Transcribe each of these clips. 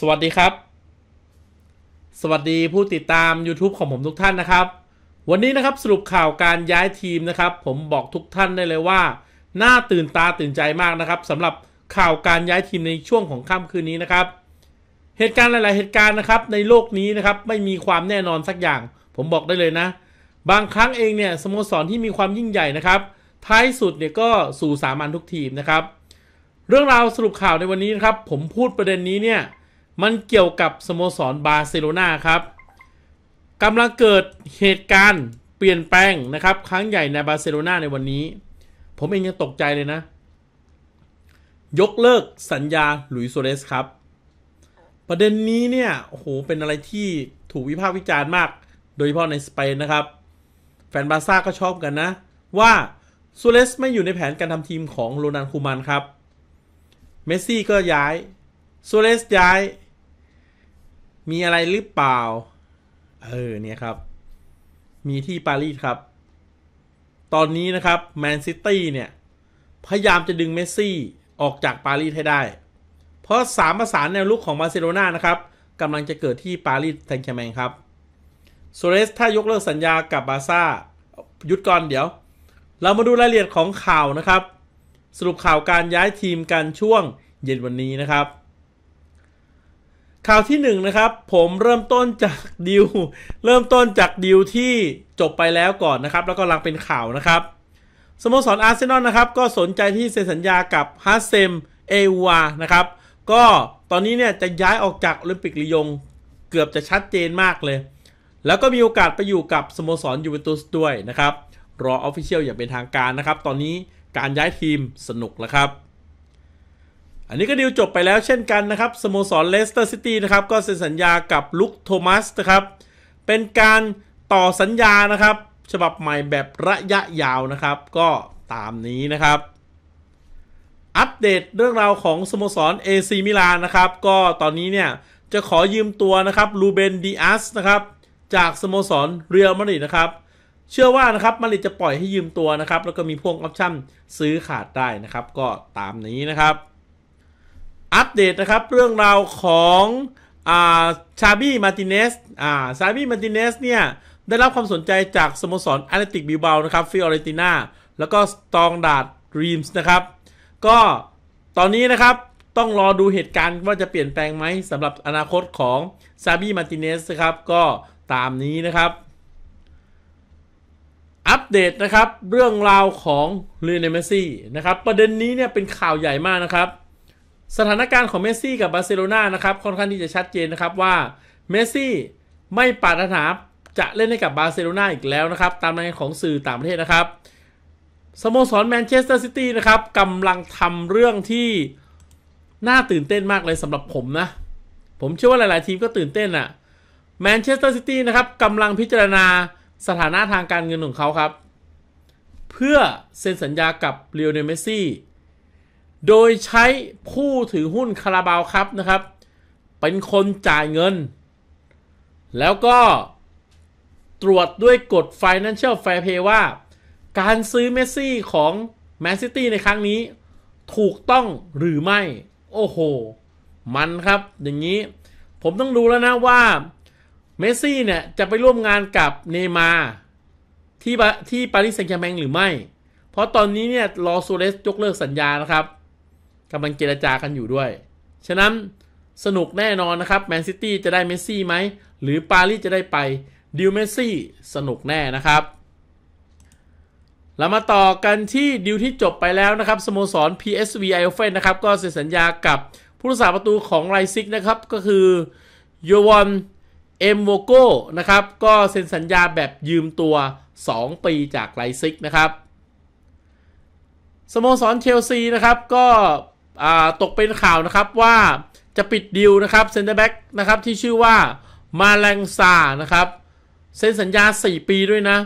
สวัสดีครับ สวัสดีผู้ติดตาม YouTube ของผมทุกท่านนะครับ วันนี้นะครับสรุปข่าวการย้ายทีมนะครับ ผมบอกทุกท่านได้เลยว่าน่าตื่นตาตื่นใจมากนะครับสำหรับข่าวการย้ายทีมในช่วงของค่ำคืนนี้นะครับ เหตุการณ์หลาย ๆ เหตุการณ์นะครับ ในโลกนี้นะครับไม่มีความแน่นอนสักอย่าง ผมบอกได้เลยนะ บางครั้งเองเนี่ยสโมสรที่มีความยิ่งใหญ่นะครับ ท้ายสุดเนี่ยก็สู่สามัญทุกทีมนะครับ เรื่องราวสรุปข่าวในวันนี้นะครับ ผมพูดประเด็นนี้เนี่ยมันเกี่ยวกับสโมสรบาร์เซโลนาครับกำลังเกิดเหตุการณ์เปลี่ยนแปลงนะครับ ครั้งใหญ่ในบาร์เซโลนาในวันนี้ ผมเองยังตกใจเลยนะ ยกเลิกสัญญาหลุยโซเลสครับ ประเด็นนี้เนี่ยโอ้โหเป็นอะไรที่ถูกวิพากษ์วิจารณ์มาก โดยเฉพาะในสเปนนะครับ แฟนบาซ่าก็ชอบกันนะ ว่า โซเลสไม่อยู่ในแผนการทำทีมของโรนันคูมันครับเมสซี่ก็ย้ายโซเลสย้ายมีอะไรหรือเปล่า เออเนี่ยครับ มีที่ปารีสครับ ตอนนี้นะครับแมนซิตี้เนี่ย พยายามจะดึงเมสซี่ออกจากปารีสให้ได้ เพราะสามประสานแนวลุกของบาร์เซโลนานะครับกำลังจะเกิดที่ปารีสแซงต์แชร์แมงครับโซเรสถ้ายกเลิกสัญญากับบาซ่าหยุดก่อนเดี๋ยว เรามาดูรายละเอียดของข่าวนะครับ สรุปข่าวการย้ายทีมกันช่วงเย็นวันนี้นะครับข่าวที่1นนะครับผมเริ่มต้นจากดิวเริ่มต้นจากดิวที่จบไปแล้วก่อนนะครับแล้วก็ลังเป็นข่าวนะครับสโมสรอาร์เซนอลนะครับก็สนใจที่เซ็นสัญญากับฮัสเซมเอวานะครับก็ตอนนี้เนี่ยจะย้ายออกจากโอลิมปิกลียงเกือบจะชัดเจนมากเลย แล้วก็มีโอกาสไปอยู่กับสโมสรยูเวนตุสด้วยนะครับ รอออฟฟิเชียลอย่างเป็นทางการนะครับ ตอนนี้การย้ายทีมสนุกแล้วครับอันนี้ก็ดีลจบไปแล้วเช่นกันนะครับสโมสรเลสเตอร์ซิตี้นะครับ ก็เซ็นสัญญากับลุคโทมัสนะครับ เป็นการต่อสัญญานะครับ ฉบับใหม่แบบระยะยาวนะครับ ก็ตามนี้นะครับ อัปเดตเรื่องราวของสโมสรเอซีมิลานนะครับ ก็ตอนนี้เนี่ยจะขอยืมตัวนะครับลูเบนดิอัสนะครับ จากสโมสรเรียลมาดริดนะครับ เชื่อว่านะครับมาดริดจะปล่อยให้ยืมตัวนะครับ แล้วก็มีพ่วงออปชั่นซื้อขาดได้นะครับก็ตามนี้นะครับอัปเดตนะครับเรื่องราวของชาบี้มาติเนสชาบี้มาติเนสเนี่ยได้รับความสนใจจากสโมสรแอตเติกบิวเบลนะครับฟิออเรติน่าแล้วก็สตองดาดรีมส์นะครับก็ตอนนี้นะครับต้องรอดูเหตุการณ์ว่าจะเปลี่ยนแปลงไหมสำหรับอนาคตของซาบี้มาติเนสนะครับ ก็ตามนี้นะครับ อัปเดตนะครับเรื่องราวของเรเนเมซี่นะครับ ประเด็นนี้เนี่ยเป็นข่าวใหญ่มากนะครับสถานการณ์ของเมสซี่กับบาร์เซโลนานะครับ ค่อนข้างที่จะชัดเจนนะครับว่าเมสซี่ไม่ปรารถนาจะเล่นให้กับบาร์เซโลนาอีกแล้วนะครับ ตามรายงานของสื่อต่างประเทศนะครับสโมสรแมนเชสเตอร์ซิตี้นะครับกำลังทำเรื่องที่ น่าตื่นเต้นมากเลยสำหรับผมนะ ผมเชื่อว่าหลายๆ ทีมก็ตื่นเต้นอะแมนเชสเตอร์ซิตี้นะครับกำลังพิจารณาสถานะทางการเงินของเขาครับ เพื่อเซ็นสัญญากับเรียวเนเมซี่โดยใช้ผู้ถือหุ้นคาราบาวครับนะครับ เป็นคนจ่ายเงิน แล้วก็ตรวจด้วยกฎ Financial Fair Play ว่า การซื้อเมสซี่ของแมนซิตี้ในครั้งนี้ ถูกต้องหรือไม่โอ้โห มันครับอย่างนี้ผมต้องดูแล้วนะว่า เมสซี่เนี่ยจะไปร่วมงานกับเนมาที่ที่ปารีสแซงต์แชร์แมงหรือไม่ เพราะตอนนี้เนี่ย รอโซเลสยกเลิกสัญญานะครับกำลังเจรจากันอยู่ด้วย ฉะนั้นสนุกแน่นอนนะครับแมนซิตี้จะได้เมสซี่ไหม หรือปารีสจะได้ไปดิวเมสซี่สนุกแน่นะครับ เรามาต่อกันที่ดิวที่จบไปแล้วนะครับ สโมสร PSV Eindhoven นะครับก็เซ็นสัญญากับผู้รักษาประตูของไรซิกนะครับ ก็คือโยวอนเอมโวโกนะครับ ก็เซ็นสัญญาแบบยืมตัว 2 ปีจากไรซิกนะครับ สโมสรเชลซีนะครับ ก็ตกเป็นข่าวนะครับว่าจะปิดดิวนะครับเซนเตอร์แบ็กนะครับที่ชื่อว่ามาแรงซานะครับเซ็นสัญญา4ปีด้วยนะ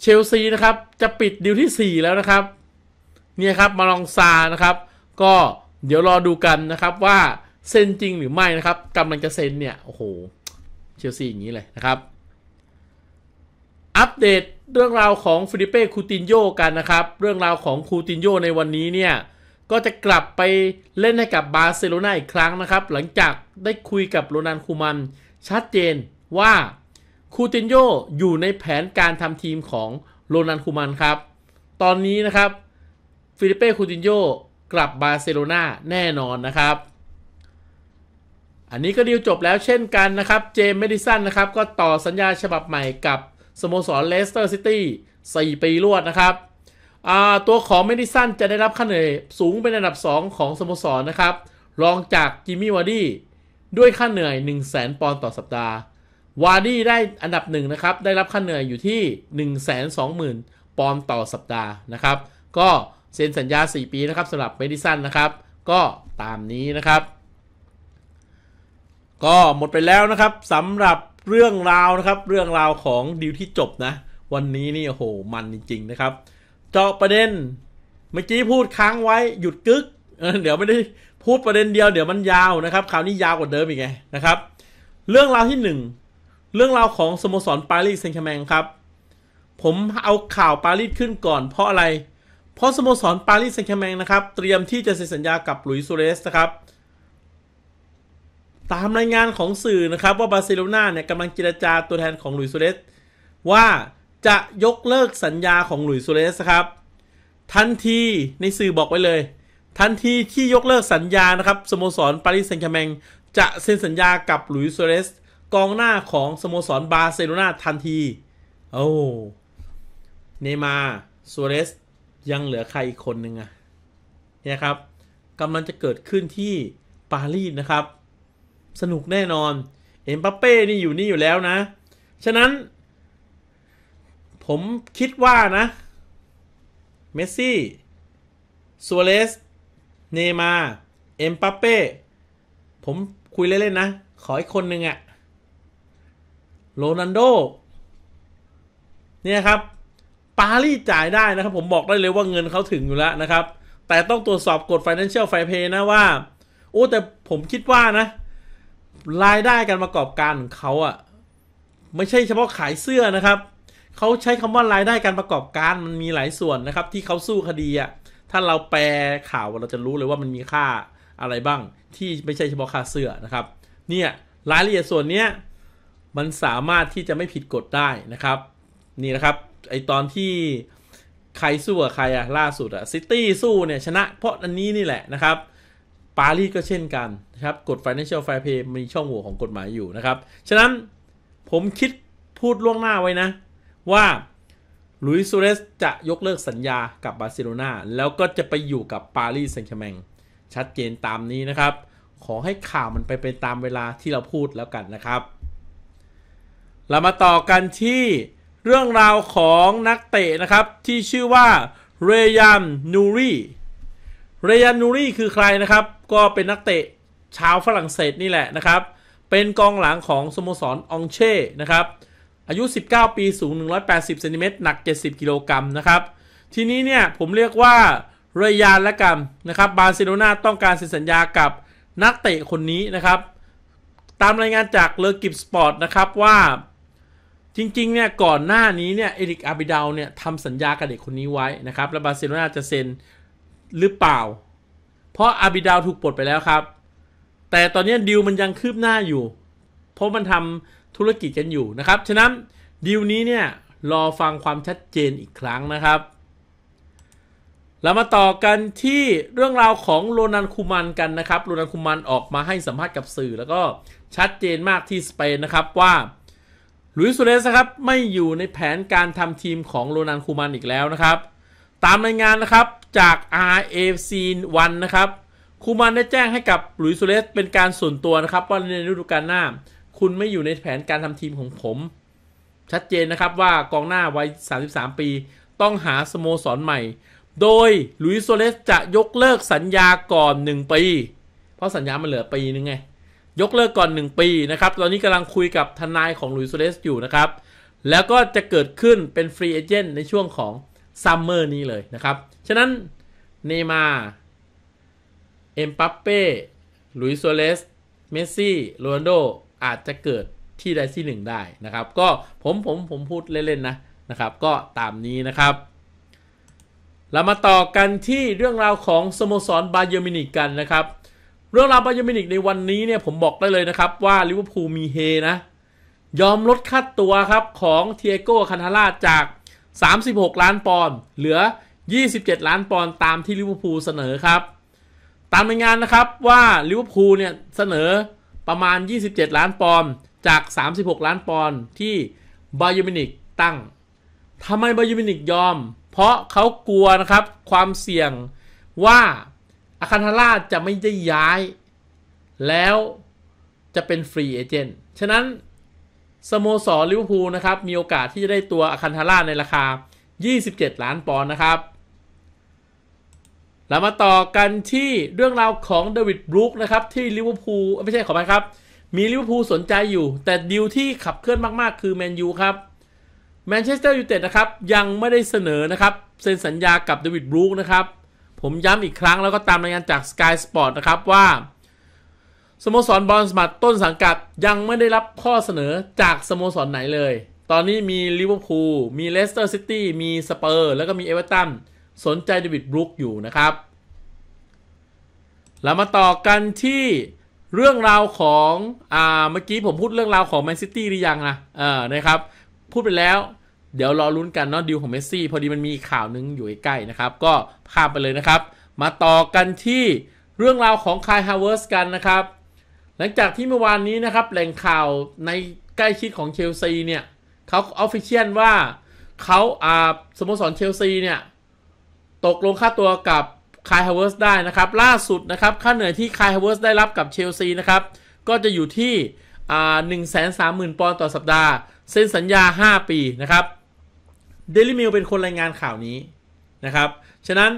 เชลซีนะครับจะปิดดิวที่4 แล้วนะครับเนี่ยครับ มาลองซานะครับ ก็เดี๋ยวรอดูกันนะครับว่าเซ็นจริงหรือไม่นะครับกำลังจะเซ็นเนี่ยโอ้โหเชลซีอย่างนี้เลยนะครับ อัปเดตเรื่องราวของฟิลิเป้คูตินโยกันนะครับเรื่องราวของคูตินโยในวันนี้เนี่ยก็จะกลับไปเล่นให้กับบาร์เซโลนาอีกครั้งนะครับ หลังจากได้คุยกับโรนันคูมันชัดเจนว่าคูตินโยอยู่ในแผนการทำทีมของโรนันคูมันครับ ตอนนี้นะครับฟิลิเป้คูตินโยกลับบาร์เซโลนาแน่นอนนะครับ อันนี้ก็ดีลจบแล้วเช่นกันนะครับเจมส์เมดิสันนะครับก็ต่อสัญญาฉบับใหม่กับ สโมสรเลสเตอร์ซิตี้4ปีรวดนะครับตัวของเมดิสันจะได้รับค่าเหนื่อยสูงเป็นอันดับ 2 ของสโมสรนะครับรองจากจิมมี่วาร์ดี้ด้วยค่าเหนื่อย 1 0 0 0 0แปอนด์ต่อสัปดาห์วาร์ดี้ได้อันดับ1นะครับได้รับค่าเหนื่อยอยู่ที่ 1 2 0 0 0 0ปอนด์ต่อสัปดาห์นะครับ ก็เซ็นสัญญา 4 ปีนะครับสำหรับเมดิสันนะครับก็ตามนี้นะครับ ก็หมดไปแล้วนะครับสำหรับเรื่องราวนะครับ เรื่องราวของดิวที่จบนะ วันนี้นี่โอ้โห มันจริง ๆ นะครับเจาะประเด็นเมื่อกี้พูดค้างไว้หยุดกึกเดี๋ยวไม่ได้พูดประเด็นเดียว เดี๋ยวมันยาวนะครับคราวนี้ยาวกว่าเดิมอีกไงนะครับ เรื่องราวที่หนึ่งเรื่องราวของสโมสรปารีสเซงต์แชมงครับผมเอาข่าวปารีสขึ้นก่อน เพราะอะไรเพราะสโมสรปารีสเซงต์แชมงนะครับ เตรียมที่จะเซ็นสัญญากับหลุยส์ซูเรสนะครับตามรายงานของสื่อนะครับ ว่าบาร์เซโลนาเนี่ยกำลังเจรจาตัวแทนของหลุยส์ซูเรส ว่าจะยกเลิกสัญญาของหลุยส์ซูเรสครับ ทันทีในสื่อบอกไว้เลย ทันทีที่ยกเลิกสัญญานะครับสโมสรปารีสแซงต์แชร์แมงจะเซ็นสัญญากับหลุยส์ซูเรสกองหน้าของสโมสรบาร์เซโลนาทันทีโอ้เนมาซูเรสยังเหลือใครอีกคนหนึ่งอะเนี่ยครับกำลังจะเกิดขึ้นที่ปารีสนะครับ สนุกแน่นอน เอ็มปัปเป้นี่อยู่นี่อยู่แล้วนะ ฉะนั้นผมคิดว่านะ เมสซี่ซัวเรส เนมา เอ็มปาเป้ ผมคุยเล่นๆนะ ขออีกคนหนึ่งอะโรนันโด เนี่ยครับ ปารีสจ่ายได้นะครับ ผมบอกได้เลยว่าเงินเขาถึงอยู่แล้วนะครับ แต่ต้องตรวจสอบกฎ Financial Fair Play นะว่า โอ้ แต่ผมคิดว่านะ รายได้การประกอบการของเขาอะ ไม่ใช่เฉพาะขายเสื้อนะครับเขาใช้คำว่ารายได้การประกอบการมันมีหลายส่วนนะครับ ที่เขาสู้คดีอ่ะถ้าเราแปลข่าวเราจะรู้เลยว่ามันมีค่าอะไรบ้าง ที่ไม่ใช่เฉพาะค่าเสื้อนะครับ เนี่ยรายละเอียดส่วนเนี้ยมันสามารถที่จะไม่ผิดกฎได้นะครับ นี่นะครับไอตอนที่ใครสู้กับใครอะล่าสุดอะซิตี้สู้เนี่ยชนะเพราะอันนี้นี่แหละนะครับปารีสก็เช่นกันนะครับกฎ Financial Fair Play มีช่องโหว่ของกฎหมายอยู่นะครับฉะนั้นผมคิดพูดล่วงหน้าไว้นะว่าลุยซูเรสจะยกเลิกสัญญากับบาร์เซโลนาแล้วก็จะไปอยู่กับปารีสแซงต์แชแมงชัดเจนตามนี้นะครับ ขอให้ข่าวมันไปเป็นตามเวลาที่เราพูดแล้วกันนะครับ เรามาต่อกันที่เรื่องราวของนักเตะนะครับ ที่ชื่อว่าเรยันนูรีเรยันนูรีคือใครนะครับ ก็เป็นนักเตะชาวฝรั่งเศสนี่แหละนะครับ เป็นกองหลังของสโมสรองเช่นะครับอายุ 19 ปี สูง 180 เซนติเมตร หนัก 70 กิโลกรัมนะครับ ทีนี้เนี่ย ผมเรียกว่าเรยานละกันนะครับ บาร์เซโลนาต้องการเซ็นสัญญากับนักเตะ คนนี้นะครับ ตามรายงานจาก เลอกิบ สปอร์ต นะครับ ว่า จริง ๆ เนี่ย ก่อนหน้านี้เนี่ย เอริกอาบิดาเนี่ย ทำสัญญากับเด็ก คนนี้ไว้ นะครับ แล้วบาร์เซโลนาจะเซ็น หรือเปล่า เพราะอาบิดาถูกปลดไปแล้วครับ แต่ตอนนี้ดิวมันยังคืบหน้าอยู่ เพราะมันทำธุรกิจกันอยู่นะครับ ฉะนั้นดีลนี้เนี่ย รอฟังความชัดเจนอีกครั้งนะครับเรามาต่อกันที่เรื่องราวของโรนันคูมันกันนะครับ โรนันคูมันออกมาให้สัมภาษณ์กับสื่อ แล้วก็ชัดเจนมากที่สเปนนะครับว่าลุยส์สุเรสครับไม่อยู่ในแผนการทำทีมของโรนันคูมันอีกแล้วนะครับตามรายงานนะครับจาก RFC 1นะครับคูมันได้แจ้งให้กับลุยส์สุเรสเป็นการส่วนตัวนะครับ ว่าในฤดูกาลหน้าคุณไม่อยู่ในแผนการทำทีมของผม ชัดเจนนะครับว่ากองหน้าวัย33 ปี ต้องหาสโมสรใหม่ โดยลุยโซเลสจะยกเลิกสัญญาก่อน 1 ปี เพราะสัญญามันเหลือปีนึงไง ยกเลิกก่อน 1 ปีนะครับ ตอนนี้กำลังคุยกับทนายของลุยโซเลสอยู่นะครับ แล้วก็จะเกิดขึ้นเป็นฟรีเอเจนต์ในช่วงของซัมเมอร์นี้เลยนะครับ ฉะนั้นเนมาเอ็มปัปเป้ลุยโซเลสเมสซี่โรนัลโดอาจจะเกิดที่ใดที่หนึ่งได้นะครับ ก็ผมผมผมพูดเล่นๆนะนะครับ ก็ตามนี้นะครับ เรามาต่อกันที่เรื่องราวของสโมสรบาเยอร์มินิกกันนะครับ เรื่องราวบาเยอร์มินิกในวันนี้เนี่ยผมบอกได้เลยนะครับว่าลิเวอร์พูลมีเฮนะยอมลดค่าตัวครับของเทียโก้คันธาราจาก 36 ล้านปอนด์เหลือ 27 ล้านปอนด์ตามที่ลิเวอร์พูลเสนอครับ ตามในงานนะครับว่าลิเวอร์พูลเนี่ยเสนอประมาณ 27 ล้านปอนด์จาก 36 ล้านปอนด์ที่บายูมินิกตั้ง ทำไมบายูมินิกยอม เพราะเขากลัวนะครับ ความเสี่ยงว่าอาคาทาร่าจะไม่ได้ย้าย แล้วจะเป็นฟรีเอเจนต์ ฉะนั้น สโมสรลิเวอร์พูลนะครับ มีโอกาสที่จะได้ตัวอาคาธทาร่าในราคา 27 ล้านปอนด์นะครับเรามาต่อกันที่เรื่องราวของเดวิดบรูคนะครับ ที่ลิเวอร์พูลไม่ใช่ขอไปครับ มีลิเวอร์พูลสนใจอยู่ แต่ดีลที่ขับเคลื่อนมากๆ คือแมนยูครับแมนเชสเตอร์ยูไนเต็ดนะครับ ยังไม่ได้เสนอนะครับ เซ็นสัญญากับเดวิดบรูคนะครับ ผมย้ำอีกครั้งแล้วก็ตามรายงานจาก Sky Sport นะครับว่า สโมสรบอลสมัตต้นสังกัดยังไม่ได้รับข้อเสนอจากสโมสรไหนเลย ตอนนี้มีลิเวอร์พูลมีเลสเตอร์ซิตี้มีสเปอร์แล้วก็มีเอเวอเรตันสนใจเดวิดบรูคอยู่นะครับ เรามาต่อกันที่เรื่องราวของ อ่า เมื่อกี้ผมพูดเรื่องราวของแมนซิตี้หรือยังนะเออนะครับ พูดไปแล้ว เดี๋ยวรอลุ้นกันเนาะดิวของเมสซี่ พอดีมันมีข่าวนึงอยู่ใกล้ๆนะครับ ก็ข้ามไปเลยนะครับ มาต่อกันที่เรื่องราวของคายฮาวเวิร์สกันนะครับ หลังจากที่เมื่อวานนี้นะครับ แหล่งข่าวในใกล้ชิดของเชลซีเนี่ยเขาออฟฟิเชียลว่าเขาอ่า สโมสรเชลซีเนี่ยตกลงค่าตัวกับคายฮาวเวิร์สได้นะครับ ล่าสุดนะครับค่าเหนื่อยที่คายฮาวเวิร์สได้รับกับเชลซีนะครับ ก็จะอยู่ที่หนึ่งแสนมปอนด์ต่อสัปดาห์เซ็นสัญญา 5 ปีนะครับเดลิมิลเป็นคนรายงานข่าวนี้นะครับ ฉะนั้น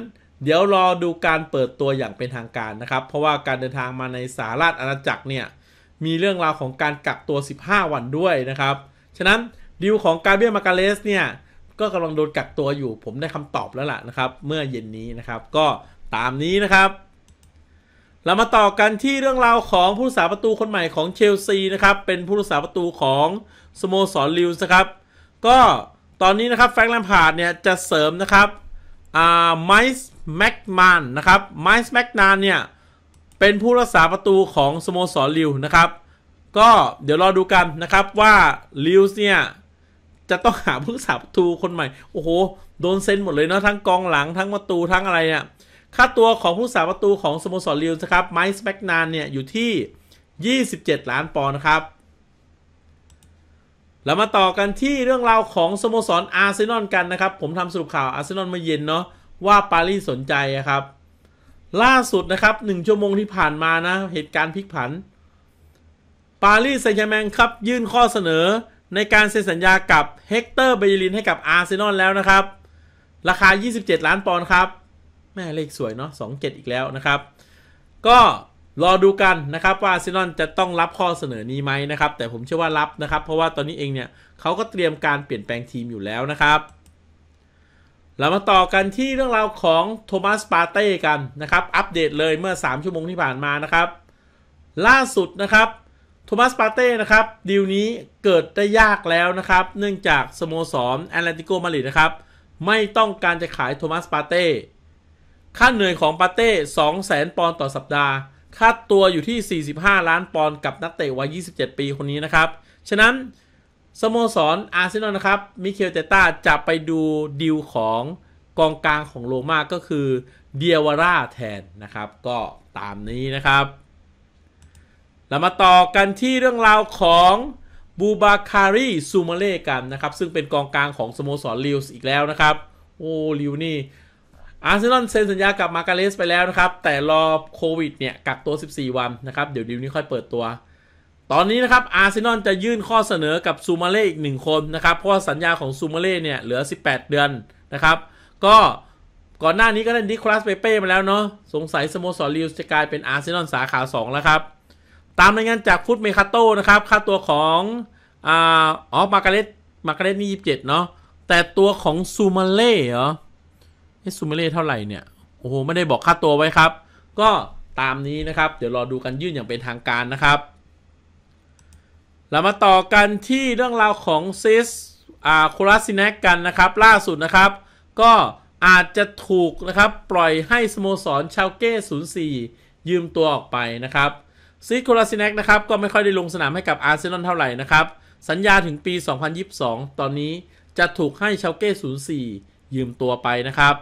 เดี๋ยวรอดูการเปิดตัวอย่างเป็นทางการนะครับ เพราะว่าการเดินทางมาในสหรัชอาณาจักรเนี่ย มีเรื่องราวของการกักตัว 15 วันด้วยนะครับฉะนั้นดีลของการเบียมาการเลสเนี่ยก็กำลังโดนกักตัวอยู่ ผมได้คำตอบแล้วล่ะนะครับ เมื่อเย็นนี้นะครับ ก็ตามนี้นะครับ เรามาต่อกันที่เรื่องราวของผู้รักษาประตูคนใหม่ของเชลซีนะครับ เป็นผู้รักษาประตูของ สโมสรลิวส์ครับ ก็ตอนนี้นะครับแฟรงค์แลมพาร์ดเนี่ยจะเสริมนะครับอ่าไมส์แม็กมานนะครับไมส์แม็กนานเนี่ยเป็นผู้รักษาประตูของสโมสรลิวส์นะครับ ก็เดี๋ยวรอดูกันนะครับว่าลิวส์เนี่ยจะต้องหาผู้สาประตูคนใหม่ โอ้โห โดนเซ็นหมดเลยเนาะทั้งกองหลังทั้งประตูทั้งอะไรเนี่ยค่าตัวของผู้สาประตูของสโมสรลิวนะครับ ไมซ์แมกนานเนี่ย อยู่ที่ 27 ล้านปอนด์นะครับเรามาต่อกันที่เรื่องราวของสโมสรอาร์เซนอลกันนะครับ ผมทำสรุปข่าวอาร์เซนอลมาเย็นเนาะว่าปารีสสนใจครับ ล่าสุดนะครับหนึ่งชั่วโมงที่ผ่านมานะเหตุการณ์พลิกผันปารีสแซงต์แชแมงครับ ยื่นข้อเสนอในการเซ็นสัญญากับเฮกเตอร์เบยลินให้กับอาร์เซนอลแล้วนะครับ ราคา 27 ล้านปอนด์ครับ แม่เลขสวยเนาะ 27 อีกแล้วนะครับ ก็รอดูกันนะครับว่าอาร์เซนอลจะต้องรับข้อเสนอนี้ไหมนะครับ แต่ผมเชื่อว่ารับนะครับเพราะว่าตอนนี้เองเนี่ยเขาก็เตรียมการเปลี่ยนแปลงทีมอยู่แล้วนะครับ เรามาต่อกันที่เรื่องราวของโทมัสปาเต้กันนะครับอัปเดตเลยเมื่อ 3 ชั่วโมงที่ผ่านมานะครับ ล่าสุดนะครับโทมัสปาเต้นะครับ ดีลนี้เกิดได้ยากแล้วนะครับ เนื่องจากสโมสร แอตเลติโกมาดริดนะครับ ไม่ต้องการจะขายโทมัสปาเต้ค่าเหนื่อยของปาเต้200,000 ปอนด์ต่อสัปดาห์ ค่าตัวอยู่ที่ 45 ล้านปอนด์กับนักเตะวัย27 ปีคนนี้นะครับ ฉะนั้น สโมสร อาร์เซนอล นะครับมิเคลเตต้าจะไปดูดีลของ กองกลางของโรม่าก็คือเดียวาร่าแทนนะครับก็ตามนี้นะครับรามาต่อกันที่เรื่องราวของบูบาคารีซูมาเล่กันนะครับ ซึ่งเป็นกองกลางของสโมสรลิวส์อีกแล้วนะครับ โอ้ลิวนี่อาร์เซนอลเซ็นสัญญากับมาการเลสไปแล้วนะครับ แต่รอโควิดเนี่ยกักตัว 14 วันนะครับ เดี๋ยวดิวนี้ค่อยเปิดตัว ตอนนี้นะครับอาร์เซนอลจะยื่นข้อเสนอกับซูมาเล่อีก1 คนนะครับ เพราะสัญญาของซูมาเล่เนี่ยเหลือ 18 เดือนนะครับ ก็ก่อนหน้านี้ก็ได้นิคลาสเปเป้มาแล้วเนาะสงสัยสโมสรลิวจะกลายเป็นอาร์เซนอลสาขา 2 แล้วครับตามรายงานจากฟุตเมคาโตนะครับ ค่าตัวของอ๋อมาการเรตมาการเรตนี่ยีิบเจ็ดเนาะแต่ตัวของซูมาเล่เหรอซูมาเล่เท่าไหร่เนี่ยโอ้โหไม่ได้บอกค่าตัวไว้ครับ ก็ตามนี้นะครับเดี๋ยวรอดูกันยื่นอย่างเป็นทางการนะครับ เรามาต่อกันที่เรื่องราวของซิสอ่าโคัสซินแกกันนะครับ ล่าสุดนะครับก็อาจจะถูกนะครับ ปล่อยให้สโมสรชาวเก้ศี่ยืมตัวออกไปนะครับซีโคลาซินักนะครับก็ไม่ค่อยได้ลงสนามให้กับอาร์เซนอลเท่าไหร่นะครับ สัญญาถึงปี 2022 ตอนนี้จะถูกให้เชลเก้ 04 ยืมตัวไปนะครับ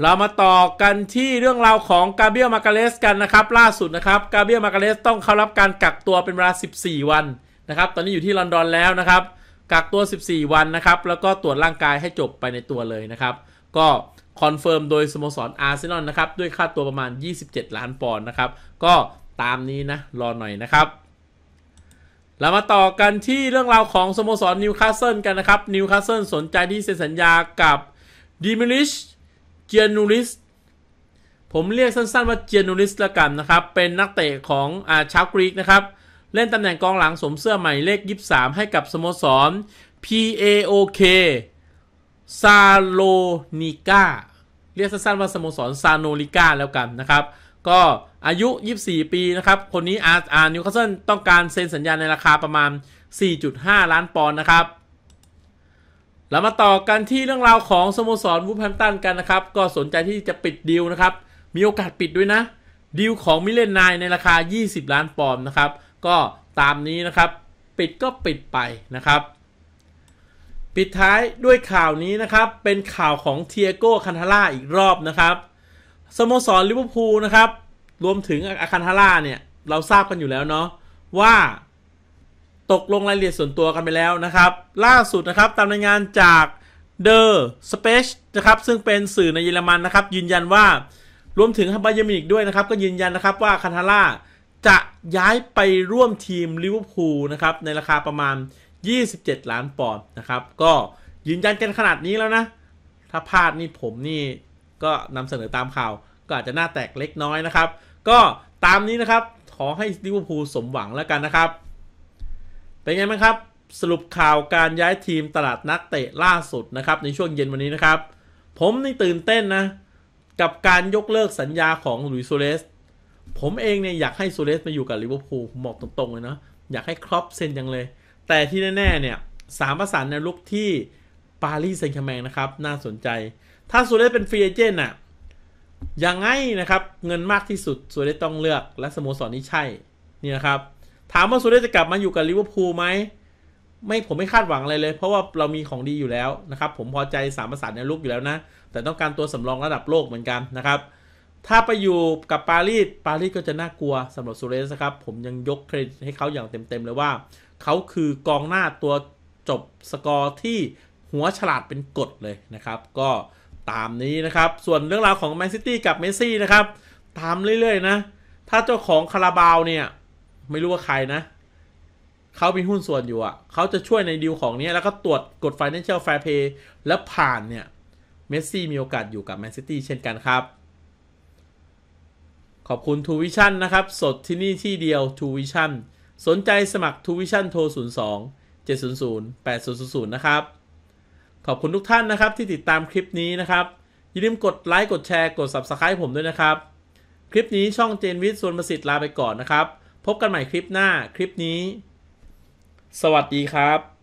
เรามาต่อกันที่เรื่องราวของกาเบียลมาการเลสกันนะครับล่าสุดนะครับกาเบียลมาการเลสต้องเข้ารับการกักตัวเป็นเวลา 14 วันนะครับ ตอนนี้อยู่ที่ลอนดอนแล้วนะครับ กักตัว 14 วันนะครับ แล้วก็ตรวจร่างกายให้จบไปในตัวเลยนะครับก็คอนเฟิร์มโดย สโมสรอาร์เซนอลนะครับ ด้วยค่าตัวประมาณ 27 ล้านปอนด์นะครับ ก็ตามนี้นะ รอหน่อยนะครับเรามาต่อกันที่เรื่องราวของ สโมสรนิวคาสเซิลกันนะครับนิวคาสเซิลสนใจที่เซ็นสัญญากับดิมิลิชเจียนูริสผมเรียกสั้นๆว่าเจียนูริสละกันนะครับ เป็นนักเตะของอาชาวกรีกนะครับ เล่นตำแหน่งกองหลังสวมเสื้อใหม่เลข 23 ให้กับสโมสร PAOK ซาโลนิการียกสั้นๆว่าสโมสรซานโนลิก้าแล้วกันนะครับ ก็อายุ 24 ปีนะครับ คนนี้อาร์อาร์นิวคาสเซิลต้องการเซ็นสัญญาในราคาประมาณ 4.5 ล้านปอนด์นะครับเรามาต่อกันที่เรื่องราวของสโมสรวูฟแฮมตันกันนะครับ ก็สนใจที่จะปิดดีลนะครับ มีโอกาสปิดด้วยนะดีลของมิเลนนายในราคา 20 ล้านปอนด์นะครับ ก็ตามนี้นะครับ ปิดก็ปิดไปนะครับปิดท้ายด้วยข่าวนี้นะครับ เป็นข่าวของเทียโก้คันทาร่าอีกรอบนะครับสโมสรลิเวอร์พูลนะครับ รวมถึงอาคันทาร่าเนี่ย เราทราบกันอยู่แล้วเนาะว่าตกลงรายละเอียดส่วนตัวกันไปแล้วนะครับ ล่าสุดนะครับ ตามรายงานจากเดอะสเปชนะครับ ซึ่งเป็นสื่อในเยอรมันนะครับ ยืนยันว่ารวมถึงฮับบาเยมินิกด้วยนะครับ ก็ยืนยันนะครับว่าคันทาร่าจะย้ายไปร่วมทีมลิเวอร์พูลนะครับในราคาประมาณ27 ล้านปอนด์นะครับ ก็ยืนยันกันขนาดนี้แล้วนะ ถ้าพลาดนี่ผมนี่ก็นำเสนอตามข่าว ก็อาจจะหน้าแตกเล็กน้อยนะครับ ก็ตามนี้นะครับ ขอให้ลิเวอร์พูลสมหวังแล้วกันนะครับ เป็นไงบ้างครับ สรุปข่าวการย้ายทีมตลาดนักเตะล่าสุดนะครับ ในช่วงเย็นวันนี้นะครับ ผมนี่ตื่นเต้นนะ กับการยกเลิกสัญญาของลุยส์โซเลสผมเองเนี่ยอยากให้โซเลสมาอยู่กับลิเวอร์พูลบอกตรงๆเลยนะอยากให้ครอปเซ็นยังเลยแต่ที่แน่ๆ เนี่ยสามประสานในลุกที่ปารีสเซนต์แชร์แมงนะครับน่าสนใจ ถ้าสุเรสเป็นฟรีเอเจนต์น่ะ ยังไงนะครับเงินมากที่สุดสุเรสต้องเลือกและสโมสรนี้ใช่นี่นะครับถามว่าสุเรสจะกลับมาอยู่กับลิเวอร์พูลไหมไม่ผมไม่คาดหวังอะไรเลย เพราะว่าเรามีของดีอยู่แล้วนะครับ ผมพอใจสามประสานในลุกอยู่แล้วนะ แต่ต้องการตัวสำรองระดับโลกเหมือนกันนะครับ ถ้าไปอยู่กับปารีสปารีสก็จะน่ากลัวสำหรับสุเรสครับ ผมยังยกเครดิตให้เขาอย่างเต็มๆเลยว่าเขาคือกองหน้าตัวจบสกอร์ที่หัวฉลาดเป็นกฎเลยนะครับ ก็ตามนี้นะครับ ส่วนเรื่องราวของแมนซิตี้กับเมสซี่นะครับ ตามเรื่อยๆ นะ ถ้าเจ้าของคาราบาวเนี่ยไม่รู้ว่าใครนะเขาเป็นหุ้นส่วนอยู่อะ่ะ เขาจะช่วยในดีลของนี้แล้วก็ตรวจกฎ Financial Fair Play แล้วผ่านเนี่ยเมสซี่มีโอกาสอยู่กับแมนซิตี้เช่นกันครับ ขอบคุณทูวิชั่นนะครับ สดที่นี่ที่เดียวทูวิชั่นสนใจสมัครทูวิชั่นโทร 02 700 8000 นะครับ ขอบคุณทุกท่านนะครับที่ติดตามคลิปนี้นะครับ อย่าลืมกดไลค์ กดแชร์ กด Subscribe ผมด้วยนะครับ คลิปนี้ช่องเจนวิทย์ส่วนประสิทธิ์ลาไปก่อนนะครับ พบกันใหม่คลิปหน้าคลิปนี้ สวัสดีครับ